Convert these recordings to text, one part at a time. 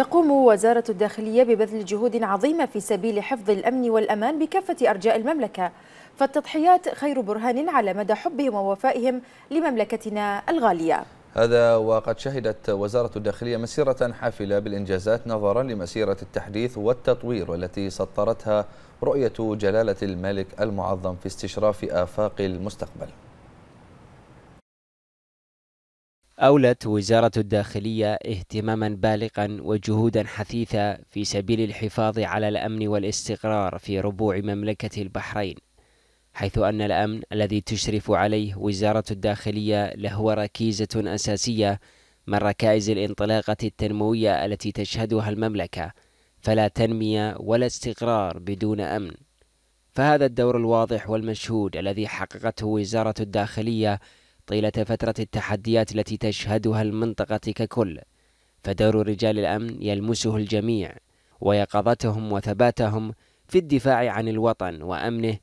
تقوم وزارة الداخلية ببذل جهود عظيمة في سبيل حفظ الأمن والأمان بكافة أرجاء المملكة فالتضحيات خير برهان على مدى حبهم ووفائهم لمملكتنا الغالية هذا وقد شهدت وزارة الداخلية مسيرة حافلة بالإنجازات نظرا لمسيرة التحديث والتطوير والتي سطرتها رؤية جلالة الملك المعظم في استشراف آفاق المستقبل أولت وزارة الداخلية اهتماما بالغا وجهودا حثيثة في سبيل الحفاظ على الأمن والاستقرار في ربوع مملكة البحرين حيث أن الأمن الذي تشرف عليه وزارة الداخلية لهو ركيزة أساسية من ركائز الانطلاقة التنموية التي تشهدها المملكة فلا تنمية ولا استقرار بدون أمن فهذا الدور الواضح والمشهود الذي حققته وزارة الداخلية طيلة فترة التحديات التي تشهدها المنطقة ككل فدور رجال الأمن يلمسه الجميع ويقظتهم وثباتهم في الدفاع عن الوطن وأمنه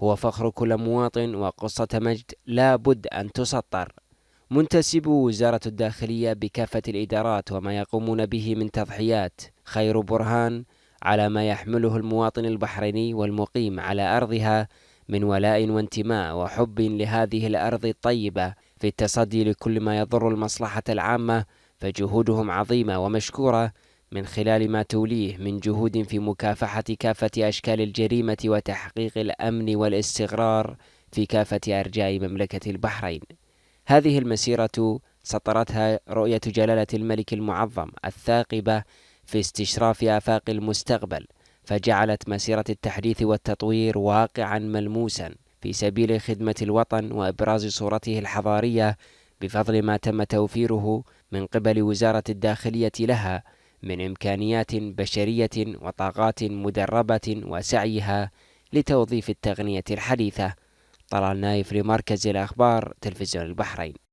هو فخر كل مواطن وقصة مجد لا بد أن تسطر منتسب وزارة الداخلية بكافة الإدارات وما يقومون به من تضحيات خير برهان على ما يحمله المواطن البحريني والمقيم على أرضها من ولاء وانتماء وحب لهذه الأرض الطيبة في التصدي لكل ما يضر المصلحة العامة فجهودهم عظيمة ومشكورة من خلال ما توليه من جهود في مكافحة كافة أشكال الجريمة وتحقيق الأمن والاستقرار في كافة أرجاء مملكة البحرين. هذه المسيرة سطرتها رؤية جلالة الملك المعظم الثاقبة في استشراف آفاق المستقبل فجعلت مسيرة التحديث والتطوير واقعا ملموسا في سبيل خدمة الوطن وإبراز صورته الحضارية بفضل ما تم توفيره من قبل وزارة الداخلية لها من إمكانيات بشرية وطاقات مدربة وسعيها لتوظيف التقنية الحديثة طلال نايف لمركز الأخبار تلفزيون البحرين